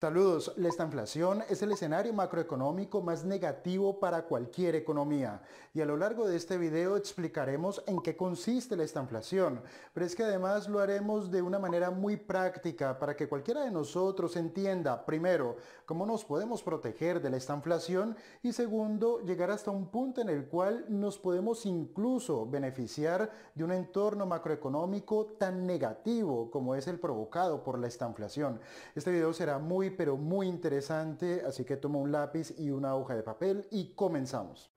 Saludos, la estanflación es el escenario macroeconómico más negativo para cualquier economía y a lo largo de este video explicaremos en qué consiste la estanflación, pero es que además lo haremos de una manera muy práctica para que cualquiera de nosotros entienda, primero, cómo nos podemos proteger de la estanflación y segundo, llegar hasta un punto en el cual nos podemos incluso beneficiar de un entorno macroeconómico tan negativo como es el provocado por la estanflación. Este video será muy pero muy interesante, así que toma un lápiz y una hoja de papel y comenzamos.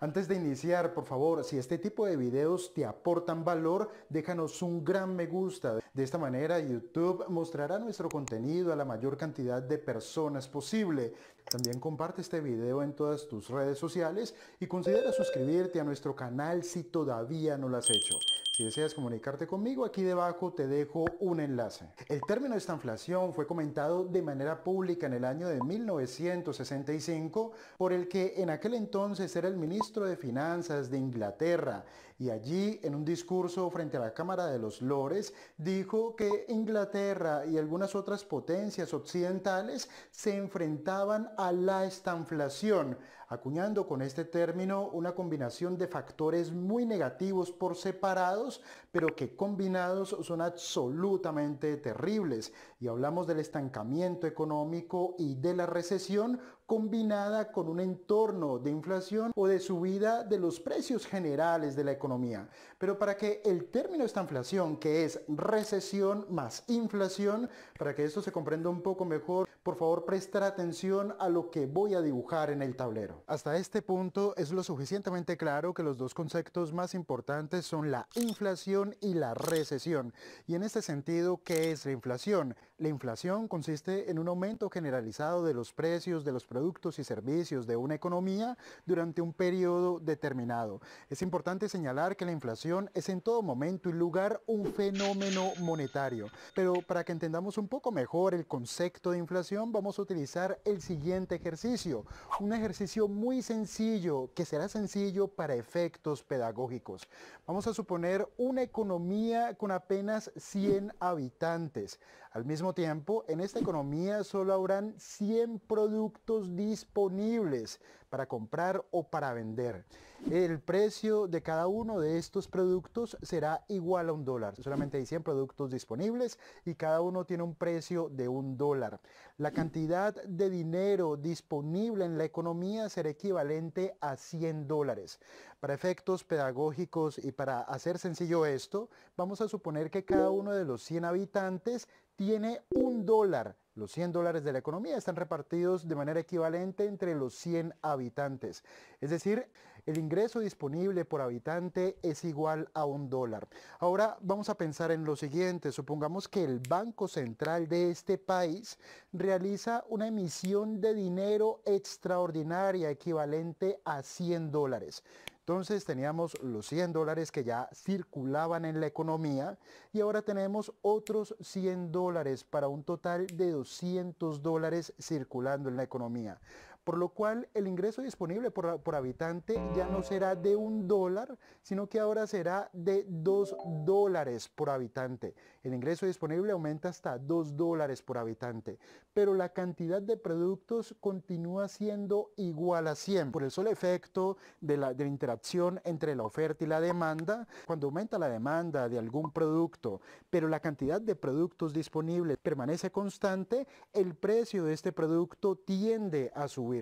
Antes de iniciar, por favor, si este tipo de videos te aportan valor, déjanos un gran me gusta. De esta manera YouTube mostrará nuestro contenido a la mayor cantidad de personas posible. También comparte este video en todas tus redes sociales y considera suscribirte a nuestro canal si todavía no lo has hecho. Si deseas comunicarte conmigo, aquí debajo te dejo un enlace. El término estanflación fue comentado de manera pública en el año de 1965 por el que en aquel entonces era el ministro de Finanzas de Inglaterra y allí en un discurso frente a la Cámara de los Lores dijo que Inglaterra y algunas otras potencias occidentales se enfrentaban a la estanflación acuñando con este término una combinación de factores muy negativos por separados, pero que combinados son absolutamente terribles. Y hablamos del estancamiento económico y de la recesión combinada con un entorno de inflación o de subida de los precios generales de la economía. Pero para que el término esta inflación, que es recesión más inflación, para que esto se comprenda un poco mejor, por favor prestar atención a lo que voy a dibujar en el tablero. Hasta este punto es lo suficientemente claro que los dos conceptos más importantes son la inflación y la recesión. Y en este sentido, ¿qué es la inflación? La inflación consiste en un aumento generalizado de los precios de los productos y servicios de una economía durante un periodo determinado. Es importante señalar que la inflación es en todo momento y lugar un fenómeno monetario. Pero para que entendamos un poco mejor el concepto de inflación, vamos a utilizar el siguiente ejercicio. Un ejercicio muy sencillo que será sencillo para efectos pedagógicos. Vamos a suponer una economía con apenas 100 habitantes. Al mismo tiempo, en esta economía solo habrán 100 productos disponibles para comprar o para vender. El precio de cada uno de estos productos será igual a un dólar. Solamente hay 100 productos disponibles y cada uno tiene un precio de un dólar. La cantidad de dinero disponible en la economía ser equivalente a 100 dólares. Para efectos pedagógicos y para hacer sencillo esto, vamos a suponer que cada uno de los 100 habitantes tiene un dólar. Los 100 dólares de la economía están repartidos de manera equivalente entre los 100 habitantes. Es decir, el ingreso disponible por habitante es igual a un dólar. Ahora vamos a pensar en lo siguiente. Supongamos que el Banco Central de este país realiza una emisión de dinero extraordinaria equivalente a 100 dólares. Entonces teníamos los 100 dólares que ya circulaban en la economía y ahora tenemos otros 100 dólares para un total de 200 dólares circulando en la economía por lo cual el ingreso disponible por, habitante ya no será de un dólar, sino que ahora será de dos dólares por habitante. El ingreso disponible aumenta hasta dos dólares por habitante, pero la cantidad de productos continúa siendo igual a 100 por el solo efecto de la interacción entre la oferta y la demanda. Cuando aumenta la demanda de algún producto, pero la cantidad de productos disponibles permanece constante, el precio de este producto tiende a subir.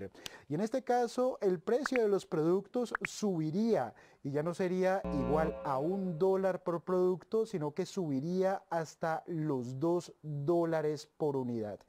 Y en este caso, el precio de los productos subiría y ya no sería igual a un dólar por producto, sino que subiría hasta los dos dólares por unidad.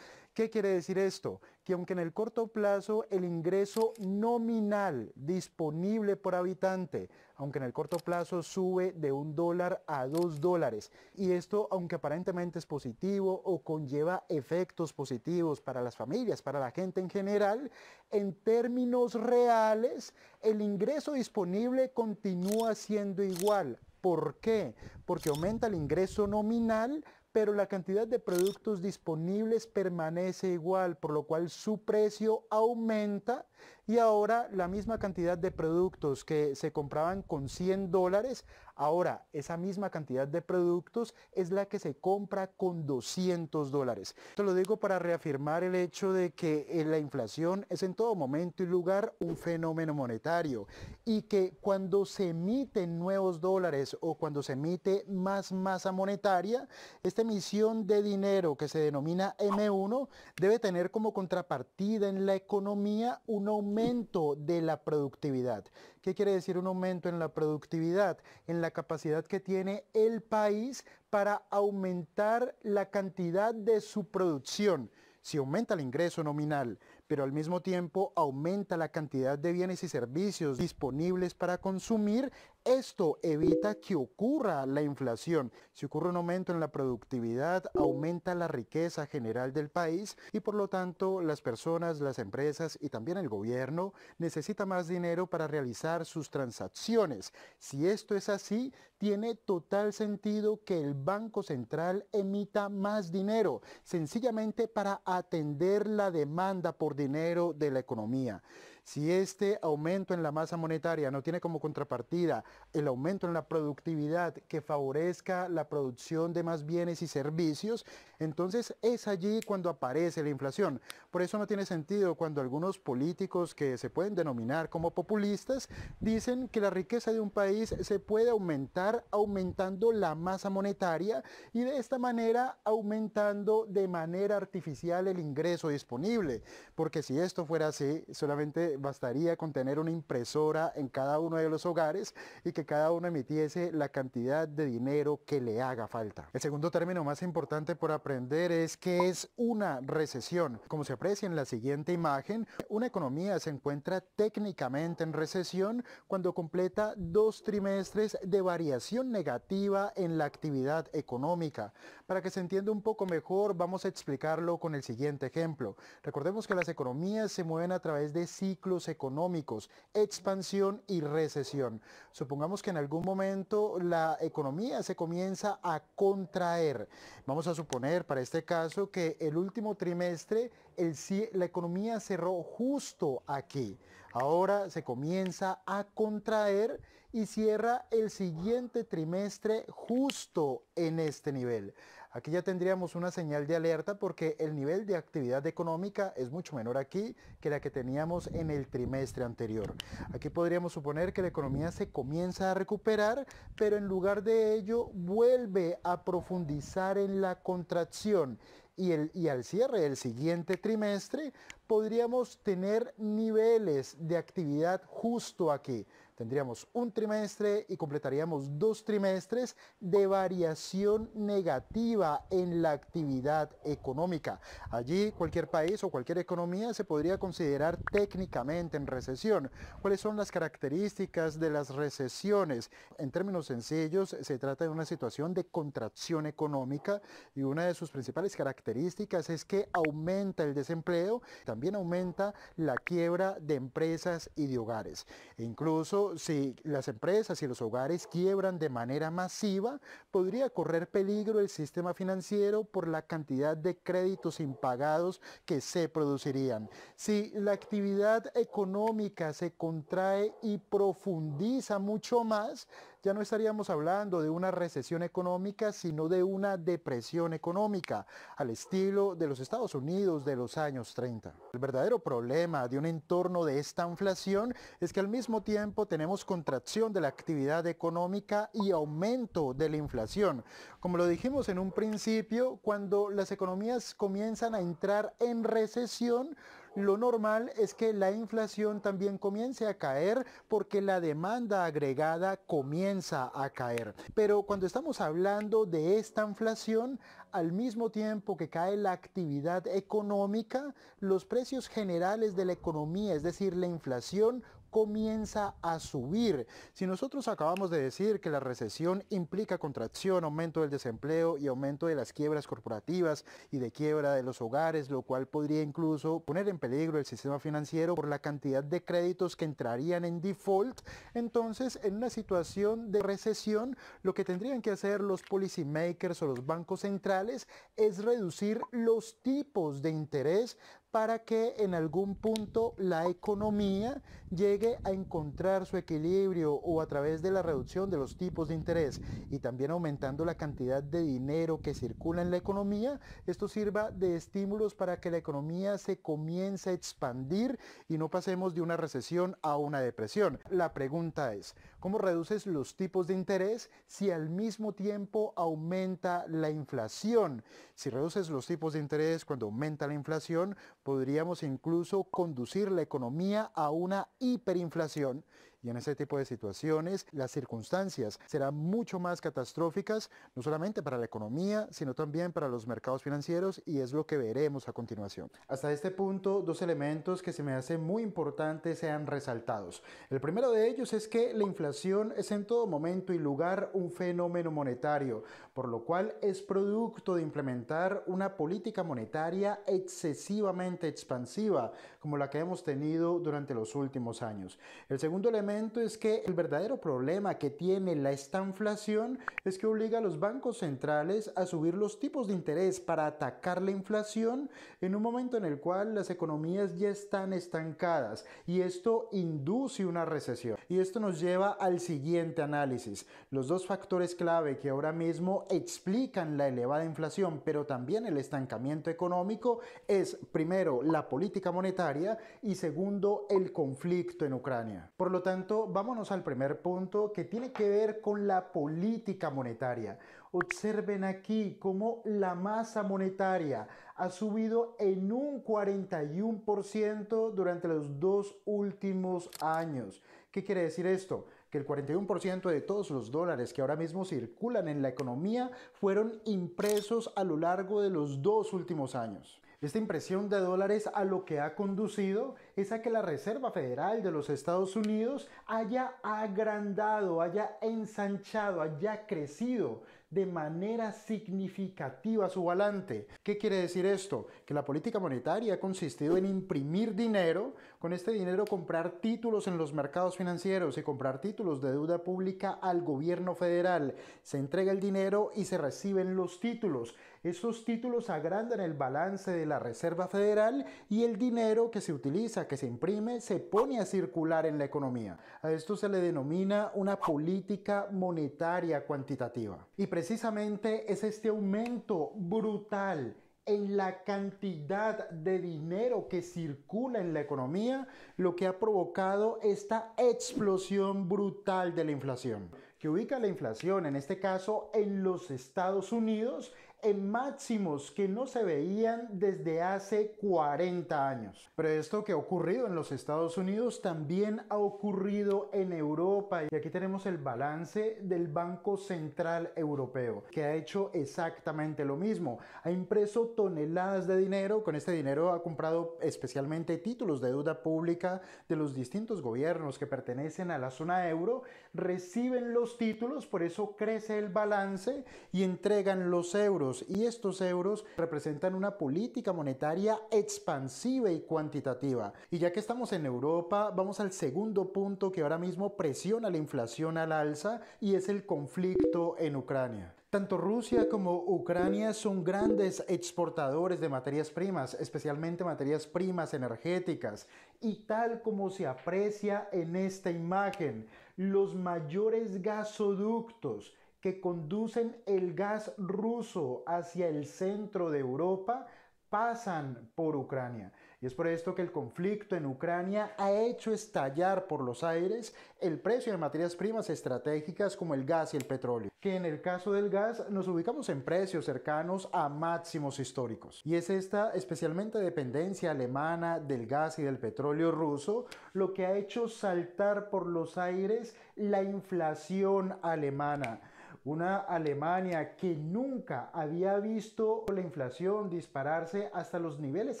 ¿Qué quiere decir esto? Que aunque en el corto plazo el ingreso nominal disponible por habitante, aunque en el corto plazo sube de un dólar a dos dólares, y esto aunque aparentemente es positivo o conlleva efectos positivos para las familias, para la gente en general, en términos reales el ingreso disponible continúa siendo igual. ¿Por qué? Porque aumenta el ingreso nominal, pero la cantidad de productos disponibles permanece igual, por lo cual su precio aumenta y ahora la misma cantidad de productos que se compraban con 100 dólares, ahora esa misma cantidad de productos es la que se compra con 200 dólares. Te lo digo para reafirmar el hecho de que eh, la inflación es en todo momento y lugar un fenómeno monetario y que cuando se emiten nuevos dólares o cuando se emite más masa monetaria, esta emisión de dinero que se denomina M1 debe tener como contrapartida en la economía un aumento de la productividad. ¿Qué quiere decir un aumento en la productividad? En la capacidad que tiene el país para aumentar la cantidad de su producción. Si aumenta el ingreso nominal, pero al mismo tiempo aumenta la cantidad de bienes y servicios disponibles para consumir, esto evita que ocurra la inflación. Si ocurre un aumento en la productividad, aumenta la riqueza general del país y por lo tanto las personas, las empresas y también el gobierno necesitan más dinero para realizar sus transacciones. Si esto es así, tiene total sentido que el Banco Central emita más dinero, sencillamente para atender la demanda por dinero de la economía. Si este aumento en la masa monetaria no tiene como contrapartida el aumento en la productividad que favorezca la producción de más bienes y servicios, entonces es allí cuando aparece la inflación. Por eso no tiene sentido cuando algunos políticos que se pueden denominar como populistas dicen que la riqueza de un país se puede aumentar aumentando la masa monetaria y de esta manera aumentando de manera artificial el ingreso disponible. Porque si esto fuera así, solamente bastaría con tener una impresora en cada uno de los hogares y que cada uno emitiese la cantidad de dinero que le haga falta. El segundo término más importante por aprender es que es una recesión. Como se aprecia en la siguiente imagen, una economía se encuentra técnicamente en recesión cuando completa dos trimestres de variación negativa en la actividad económica. Para que se entienda un poco mejor, vamos a explicarlo con el siguiente ejemplo. Recordemos que las economías se mueven a través de ciclos económicos, expansión y recesión. Supongamos que en algún momento la economía se comienza a contraer. Vamos a suponer para este caso que el último trimestre el, la economía cerró justo aquí. Ahora se comienza a contraer y cierra el siguiente trimestre justo en este nivel. Aquí ya tendríamos una señal de alerta porque el nivel de actividad económica es mucho menor aquí que la que teníamos en el trimestre anterior. Aquí podríamos suponer que la economía se comienza a recuperar, pero en lugar de ello vuelve a profundizar en la contracción y, el, y al cierre del siguiente trimestre podríamos tener niveles de actividad justo aquí. Tendríamos un trimestre y completaríamos dos trimestres de variación negativa en la actividad económica. Allí cualquier país o cualquier economía se podría considerar técnicamente en recesión. ¿Cuáles son las características de las recesiones? En términos sencillos, se trata de una situación de contracción económica y una de sus principales características es que aumenta el desempleo también aumenta la quiebra de empresas y de hogares. E incluso si las empresas y los hogares quiebran de manera masiva, podría correr peligro el sistema financiero por la cantidad de créditos impagados que se producirían. Si la actividad económica se contrae y profundiza mucho más, ya no estaríamos hablando de una recesión económica, sino de una depresión económica, al estilo de los Estados Unidos de los años 30. El verdadero problema de un entorno de esta inflación es que al mismo tiempo tenemos contracción de la actividad económica y aumento de la inflación. Como lo dijimos en un principio, cuando las economías comienzan a entrar en recesión, lo normal es que la inflación también comience a caer porque la demanda agregada comienza a caer. Pero cuando estamos hablando de esta inflación, al mismo tiempo que cae la actividad económica, los precios generales de la economía, es decir, la inflación, comienza a subir. Si nosotros acabamos de decir que la recesión implica contracción, aumento del desempleo y aumento de las quiebras corporativas y de quiebra de los hogares, lo cual podría incluso poner en peligro el sistema financiero por la cantidad de créditos que entrarían en default, entonces en una situación de recesión lo que tendrían que hacer los policy makers o los bancos centrales es reducir los tipos de interés para que en algún punto la economía llegue a encontrar su equilibrio o a través de la reducción de los tipos de interés y también aumentando la cantidad de dinero que circula en la economía, esto sirva de estímulos para que la economía se comience a expandir y no pasemos de una recesión a una depresión. La pregunta es, ¿cómo reduces los tipos de interés si al mismo tiempo aumenta la inflación? Si reduces los tipos de interés cuando aumenta la inflación, podríamos incluso conducir la economía a una hiperinflación y en ese tipo de situaciones las circunstancias serán mucho más catastróficas, no solamente para la economía, sino también para los mercados financieros y es lo que veremos a continuación. Hasta este punto, dos elementos que se me hacen muy importantes sean resaltados. El primero de ellos es que la inflación es en todo momento y lugar un fenómeno monetario, por lo cual es producto de implementar una política monetaria excesivamente expansiva, como la que hemos tenido durante los últimos años. El segundo elemento es que el verdadero problema que tiene la estanflación es que obliga a los bancos centrales a subir los tipos de interés para atacar la inflación en un momento en el cual las economías ya están estancadas y esto induce una recesión. Y esto nos lleva al siguiente análisis. Los dos factores clave que ahora mismo explican la elevada inflación pero también el estancamiento económico es primero la política monetaria y segundo, el conflicto en Ucrania. Por lo tanto, vámonos al primer punto que tiene que ver con la política monetaria. Observen aquí cómo la masa monetaria ha subido en un 41% durante los dos últimos años. ¿Qué quiere decir esto? Que el 41% de todos los dólares que ahora mismo circulan en la economía fueron impresos a lo largo de los dos últimos años. Esta impresión de dólares a lo que ha conducido es a que la Reserva Federal de los Estados Unidos haya agrandado, haya ensanchado, haya crecido de manera significativa su balance. ¿Qué quiere decir esto? Que la política monetaria ha consistido en imprimir dinero, con este dinero comprar títulos en los mercados financieros y comprar títulos de deuda pública al gobierno federal. Se entrega el dinero y se reciben los títulos. Estos títulos agrandan el balance de la Reserva Federal y el dinero que se utiliza, que se imprime, se pone a circular en la economía. A esto se le denomina una política monetaria cuantitativa. Y precisamente es este aumento brutal en la cantidad de dinero que circula en la economía lo que ha provocado esta explosión brutal de la inflación, que ubica la inflación en este caso en los Estados Unidos máximos que no se veían desde hace 40 años. Pero esto que ha ocurrido en los Estados Unidos también ha ocurrido en Europa y aquí tenemos el balance del Banco Central Europeo que ha hecho exactamente lo mismo. Ha impreso toneladas de dinero, con este dinero ha comprado especialmente títulos de deuda pública de los distintos gobiernos que pertenecen a la zona euro, reciben los títulos, por eso crece el balance y entregan los euros y estos euros representan una política monetaria expansiva y cuantitativa. Y ya que estamos en Europa, vamos al segundo punto que ahora mismo presiona la inflación al alza y es el conflicto en Ucrania. Tanto Rusia como Ucrania son grandes exportadores de materias primas, especialmente materias primas energéticas. Y tal como se aprecia en esta imagen, los mayores gasoductos que conducen el gas ruso hacia el centro de Europa pasan por Ucrania. Y es por esto que el conflicto en Ucrania ha hecho estallar por los aires el precio de materias primas estratégicas como el gas y el petróleo, que en el caso del gas nos ubicamos en precios cercanos a máximos históricos. Y es esta especialmente dependencia alemana del gas y del petróleo ruso lo que ha hecho saltar por los aires la inflación alemana una Alemania que nunca había visto la inflación dispararse hasta los niveles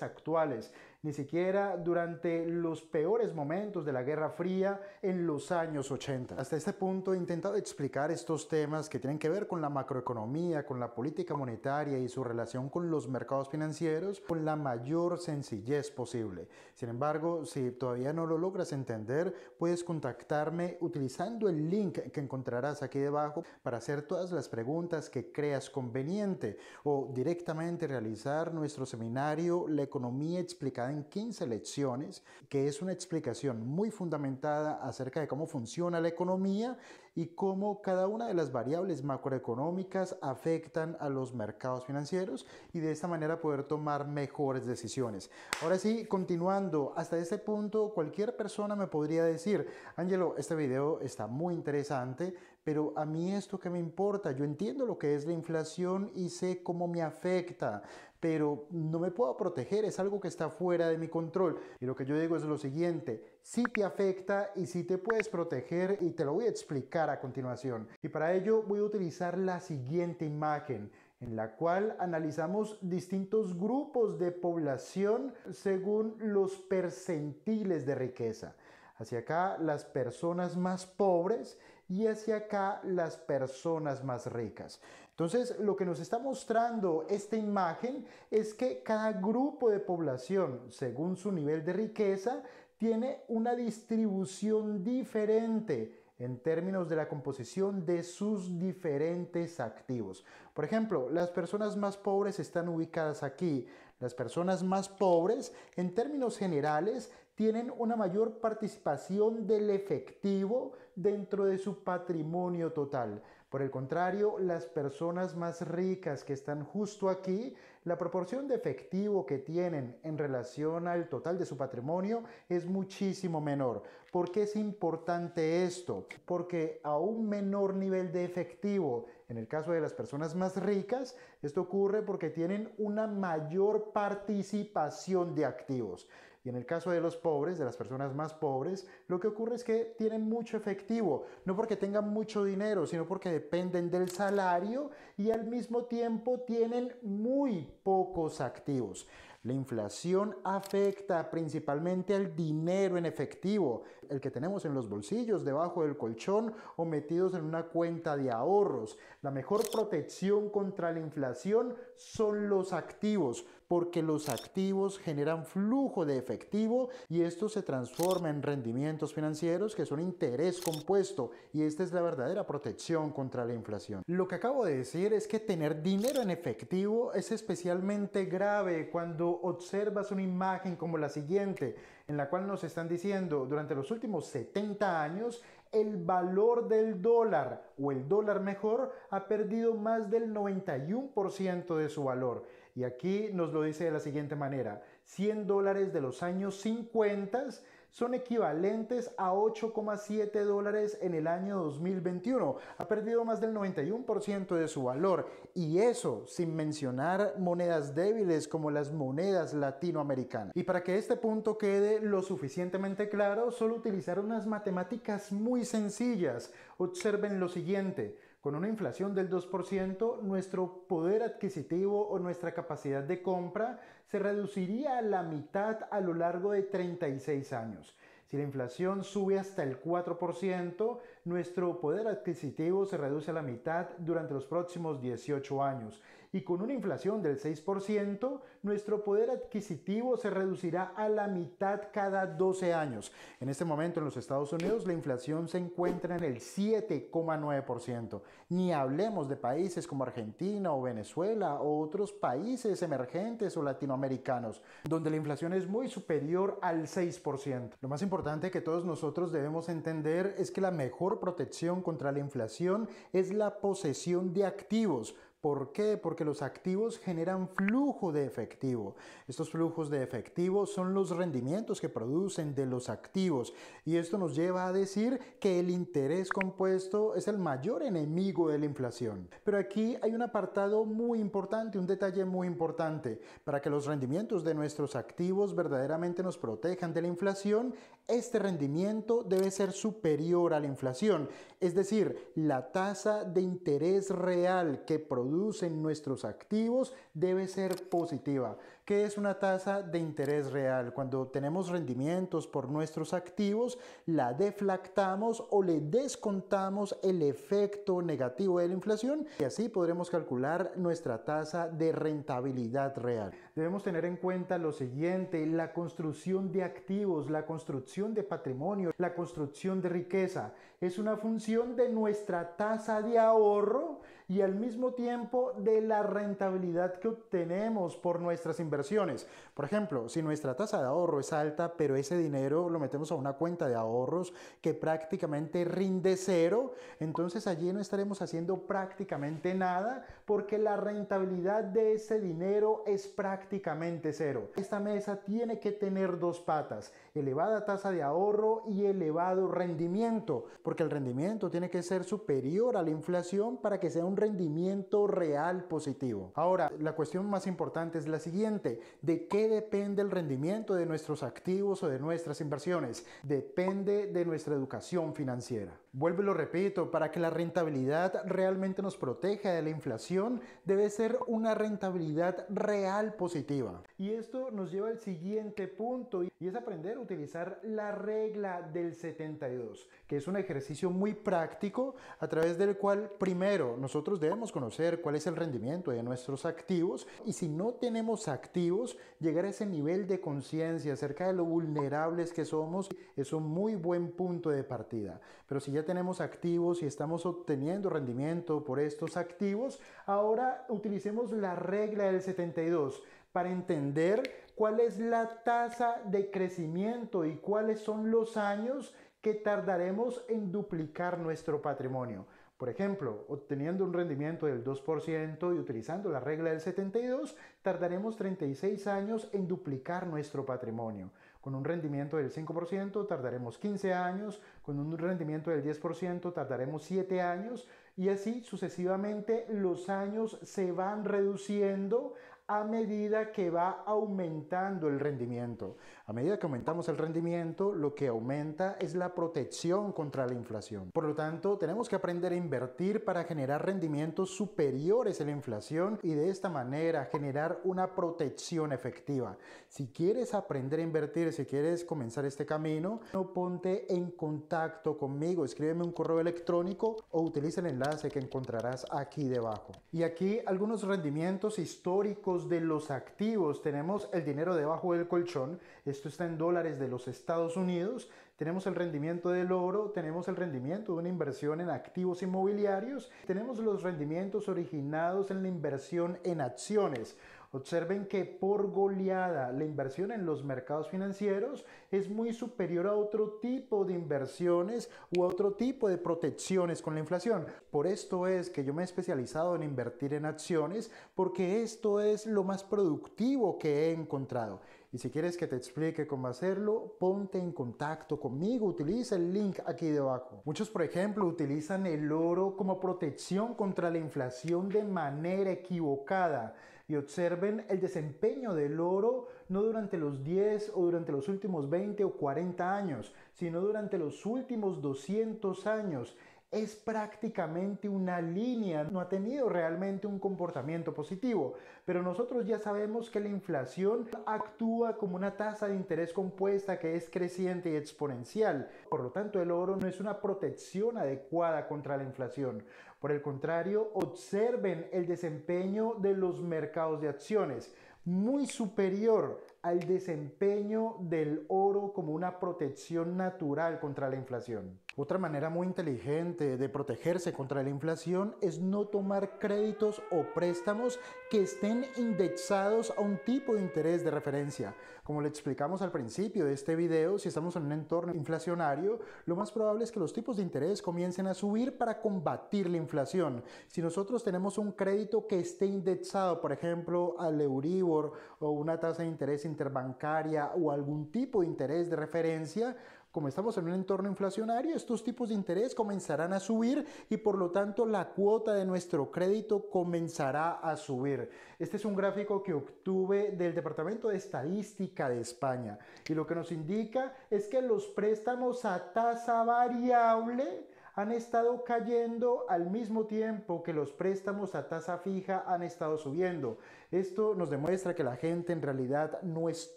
actuales ni siquiera durante los peores momentos de la Guerra Fría en los años 80. Hasta este punto he intentado explicar estos temas que tienen que ver con la macroeconomía, con la política monetaria y su relación con los mercados financieros con la mayor sencillez posible. Sin embargo, si todavía no lo logras entender, puedes contactarme utilizando el link que encontrarás aquí debajo para hacer todas las preguntas que creas conveniente o directamente realizar nuestro seminario La economía explicada en 15 lecciones, que es una explicación muy fundamentada acerca de cómo funciona la economía y cómo cada una de las variables macroeconómicas afectan a los mercados financieros y de esta manera poder tomar mejores decisiones. Ahora sí, continuando, hasta este punto cualquier persona me podría decir, Angelo, este video está muy interesante, pero a mí esto que me importa, yo entiendo lo que es la inflación y sé cómo me afecta pero no me puedo proteger, es algo que está fuera de mi control. Y lo que yo digo es lo siguiente, si te afecta y si te puedes proteger y te lo voy a explicar a continuación. Y para ello voy a utilizar la siguiente imagen en la cual analizamos distintos grupos de población según los percentiles de riqueza. Hacia acá las personas más pobres y hacia acá las personas más ricas. Entonces, lo que nos está mostrando esta imagen es que cada grupo de población, según su nivel de riqueza, tiene una distribución diferente en términos de la composición de sus diferentes activos. Por ejemplo, las personas más pobres están ubicadas aquí. Las personas más pobres, en términos generales, tienen una mayor participación del efectivo dentro de su patrimonio total. Por el contrario, las personas más ricas que están justo aquí, la proporción de efectivo que tienen en relación al total de su patrimonio es muchísimo menor. ¿Por qué es importante esto? Porque a un menor nivel de efectivo, en el caso de las personas más ricas, esto ocurre porque tienen una mayor participación de activos. Y en el caso de los pobres, de las personas más pobres, lo que ocurre es que tienen mucho efectivo, no porque tengan mucho dinero, sino porque dependen del salario y al mismo tiempo tienen muy pocos activos. La inflación afecta principalmente al dinero en efectivo, el que tenemos en los bolsillos, debajo del colchón o metidos en una cuenta de ahorros. La mejor protección contra la inflación son los activos, porque los activos generan flujo de efectivo y esto se transforma en rendimientos financieros que son interés compuesto y esta es la verdadera protección contra la inflación. Lo que acabo de decir es que tener dinero en efectivo es especialmente grave cuando observas una imagen como la siguiente en la cual nos están diciendo durante los últimos 70 años el valor del dólar o el dólar mejor ha perdido más del 91% de su valor. Y aquí nos lo dice de la siguiente manera. 100 dólares de los años 50 son equivalentes a 8,7 dólares en el año 2021. Ha perdido más del 91% de su valor y eso sin mencionar monedas débiles como las monedas latinoamericanas. Y para que este punto quede lo suficientemente claro, solo utilizar unas matemáticas muy sencillas. Observen lo siguiente. Con una inflación del 2%, nuestro poder adquisitivo o nuestra capacidad de compra se reduciría a la mitad a lo largo de 36 años. Si la inflación sube hasta el 4%, nuestro poder adquisitivo se reduce a la mitad durante los próximos 18 años y con una inflación del 6%, nuestro poder adquisitivo se reducirá a la mitad cada 12 años. En este momento en los Estados Unidos la inflación se encuentra en el 7,9%. Ni hablemos de países como Argentina o Venezuela o otros países emergentes o latinoamericanos, donde la inflación es muy superior al 6%. Lo más importante que todos nosotros debemos entender es que la mejor protección contra la inflación es la posesión de activos ¿Por qué? Porque los activos generan flujo de efectivo. Estos flujos de efectivo son los rendimientos que producen de los activos y esto nos lleva a decir que el interés compuesto es el mayor enemigo de la inflación. Pero aquí hay un apartado muy importante, un detalle muy importante. Para que los rendimientos de nuestros activos verdaderamente nos protejan de la inflación, este rendimiento debe ser superior a la inflación, es decir, la tasa de interés real que producen nuestros activos debe ser positiva. ¿Qué es una tasa de interés real? Cuando tenemos rendimientos por nuestros activos, la deflactamos o le descontamos el efecto negativo de la inflación y así podremos calcular nuestra tasa de rentabilidad real. Debemos tener en cuenta lo siguiente, la construcción de activos, la construcción de patrimonio, la construcción de riqueza es una función de nuestra tasa de ahorro y al mismo tiempo de la rentabilidad que obtenemos por nuestras inversiones. Por ejemplo, si nuestra tasa de ahorro es alta, pero ese dinero lo metemos a una cuenta de ahorros que prácticamente rinde cero, entonces allí no estaremos haciendo prácticamente nada porque la rentabilidad de ese dinero es prácticamente cero. Esta mesa tiene que tener dos patas, elevada tasa de ahorro y elevado rendimiento, porque el rendimiento tiene que ser superior a la inflación para que sea un rendimiento real positivo. Ahora, la cuestión más importante es la siguiente. ¿De qué depende el rendimiento de nuestros activos o de nuestras inversiones? Depende de nuestra educación financiera. Vuelvo lo repito, para que la rentabilidad realmente nos proteja de la inflación, debe ser una rentabilidad real positiva. Y esto nos lleva al siguiente punto y es aprender a utilizar la regla del 72, que es un ejercicio muy práctico a través del cual primero nosotros debemos conocer cuál es el rendimiento de nuestros activos y si no tenemos activos, llegar a ese nivel de conciencia acerca de lo vulnerables que somos es un muy buen punto de partida. Pero si ya tenemos activos y estamos obteniendo rendimiento por estos activos, ahora utilicemos la regla del 72 para entender cuál es la tasa de crecimiento y cuáles son los años que tardaremos en duplicar nuestro patrimonio. Por ejemplo, obteniendo un rendimiento del 2% y utilizando la regla del 72, tardaremos 36 años en duplicar nuestro patrimonio. Con un rendimiento del 5% tardaremos 15 años, con un rendimiento del 10% tardaremos 7 años y así sucesivamente los años se van reduciendo a medida que va aumentando el rendimiento. A medida que aumentamos el rendimiento, lo que aumenta es la protección contra la inflación. Por lo tanto, tenemos que aprender a invertir para generar rendimientos superiores a la inflación y de esta manera generar una protección efectiva. Si quieres aprender a invertir, si quieres comenzar este camino, no ponte en contacto conmigo, escríbeme un correo electrónico o utiliza el enlace que encontrarás aquí debajo. Y aquí algunos rendimientos históricos de los activos, tenemos el dinero debajo del colchón, esto está en dólares de los Estados Unidos, tenemos el rendimiento del oro, tenemos el rendimiento de una inversión en activos inmobiliarios, tenemos los rendimientos originados en la inversión en acciones. Observen que por goleada la inversión en los mercados financieros es muy superior a otro tipo de inversiones u otro tipo de protecciones con la inflación. Por esto es que yo me he especializado en invertir en acciones porque esto es lo más productivo que he encontrado. Y si quieres que te explique cómo hacerlo, ponte en contacto conmigo, utiliza el link aquí debajo. Muchos, por ejemplo, utilizan el oro como protección contra la inflación de manera equivocada y observen el desempeño del oro no durante los 10 o durante los últimos 20 o 40 años, sino durante los últimos 200 años es prácticamente una línea, no ha tenido realmente un comportamiento positivo, pero nosotros ya sabemos que la inflación actúa como una tasa de interés compuesta que es creciente y exponencial, por lo tanto el oro no es una protección adecuada contra la inflación, por el contrario observen el desempeño de los mercados de acciones, muy superior al desempeño del oro como una protección natural contra la inflación. Otra manera muy inteligente de protegerse contra la inflación es no tomar créditos o préstamos que estén indexados a un tipo de interés de referencia. Como le explicamos al principio de este video, si estamos en un entorno inflacionario, lo más probable es que los tipos de interés comiencen a subir para combatir la inflación. Si nosotros tenemos un crédito que esté indexado, por ejemplo, al Euribor o una tasa de interés interbancaria o algún tipo de interés de referencia, como estamos en un entorno inflacionario, estos tipos de interés comenzarán a subir y por lo tanto la cuota de nuestro crédito comenzará a subir. Este es un gráfico que obtuve del Departamento de Estadística de España y lo que nos indica es que los préstamos a tasa variable han estado cayendo al mismo tiempo que los préstamos a tasa fija han estado subiendo. Esto nos demuestra que la gente en realidad no es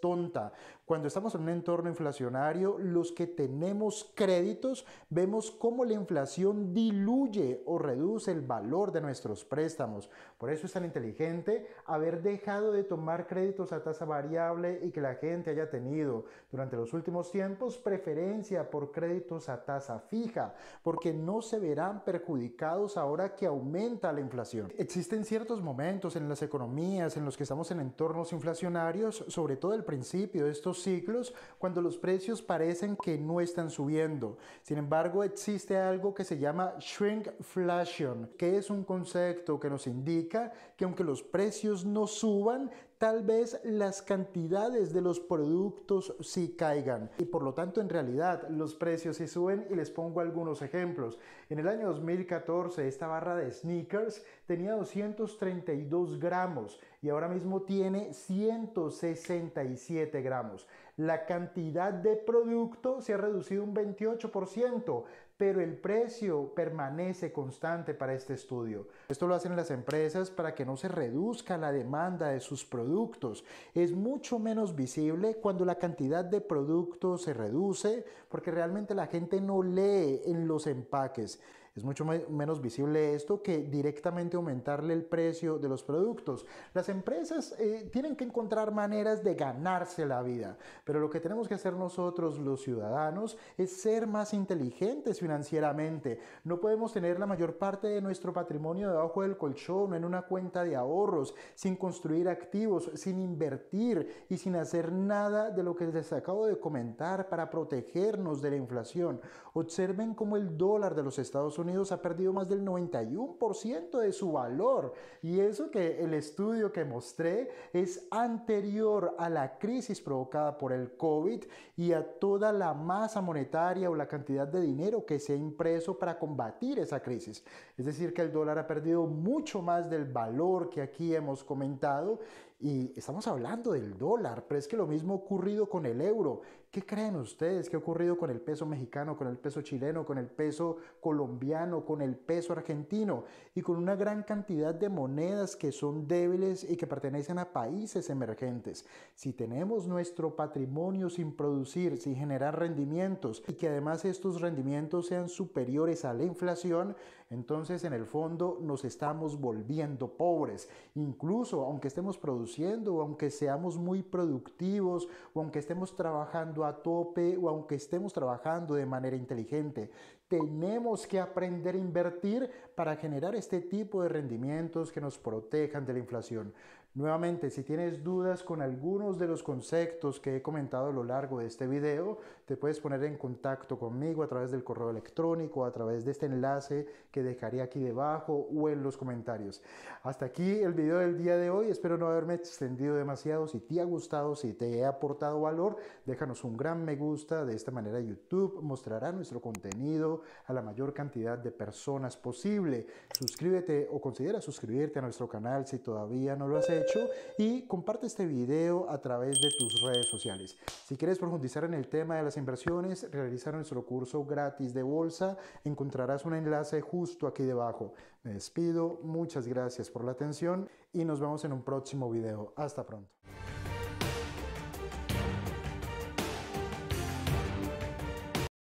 tonta. Cuando estamos en un entorno inflacionario, los que tenemos créditos vemos cómo la inflación diluye o reduce el valor de nuestros préstamos. Por eso es tan inteligente haber dejado de tomar créditos a tasa variable y que la gente haya tenido durante los últimos tiempos preferencia por créditos a tasa fija, porque no se verán perjudicados ahora que aumenta la inflación. Existen ciertos momentos en las economías en los que estamos en entornos inflacionarios, sobre todo al principio de estos ciclos, cuando los precios parecen que no están subiendo. Sin embargo, existe algo que se llama shrinkflation, que es un concepto que nos indica que aunque los precios no suban, tal vez las cantidades de los productos sí caigan y por lo tanto en realidad los precios se suben y les pongo algunos ejemplos. En el año 2014 esta barra de sneakers tenía 232 gramos y ahora mismo tiene 167 gramos. La cantidad de producto se ha reducido un 28%, pero el precio permanece constante para este estudio. Esto lo hacen las empresas para que no se reduzca la demanda de sus productos. Es mucho menos visible cuando la cantidad de productos se reduce porque realmente la gente no lee en los empaques. Es mucho menos visible esto que directamente aumentarle el precio de los productos. Las empresas eh, tienen que encontrar maneras de ganarse la vida, pero lo que tenemos que hacer nosotros los ciudadanos es ser más inteligentes financieramente. No podemos tener la mayor parte de nuestro patrimonio debajo del colchón, en una cuenta de ahorros, sin construir activos, sin invertir y sin hacer nada de lo que les acabo de comentar para protegernos de la inflación. Observen cómo el dólar de los Estados Unidos Unidos ha perdido más del 91% de su valor. Y eso que el estudio que mostré es anterior a la crisis provocada por el COVID y a toda la masa monetaria o la cantidad de dinero que se ha impreso para combatir esa crisis. Es decir, que el dólar ha perdido mucho más del valor que aquí hemos comentado y estamos hablando del dólar, pero es que lo mismo ha ocurrido con el euro. ¿Qué creen ustedes? ¿Qué ha ocurrido con el peso mexicano, con el peso chileno, con el peso colombiano, con el peso argentino y con una gran cantidad de monedas que son débiles y que pertenecen a países emergentes? Si tenemos nuestro patrimonio sin producir, sin generar rendimientos y que además estos rendimientos sean superiores a la inflación, entonces, en el fondo, nos estamos volviendo pobres. Incluso, aunque estemos produciendo, aunque seamos muy productivos, o aunque estemos trabajando a tope, o aunque estemos trabajando de manera inteligente, tenemos que aprender a invertir para generar este tipo de rendimientos que nos protejan de la inflación. Nuevamente, si tienes dudas con algunos de los conceptos que he comentado a lo largo de este video, te puedes poner en contacto conmigo a través del correo electrónico, a través de este enlace que dejaré aquí debajo o en los comentarios. Hasta aquí el video del día de hoy. Espero no haberme extendido demasiado. Si te ha gustado, si te he aportado valor, déjanos un gran me gusta. De esta manera YouTube mostrará nuestro contenido a la mayor cantidad de personas posible Suscríbete o considera suscribirte a nuestro canal si todavía no lo has hecho y comparte este video a través de tus redes sociales. Si quieres profundizar en el tema de las inversiones, realizar nuestro curso gratis de bolsa. Encontrarás un enlace justo aquí debajo. Me despido, muchas gracias por la atención y nos vemos en un próximo video. Hasta pronto.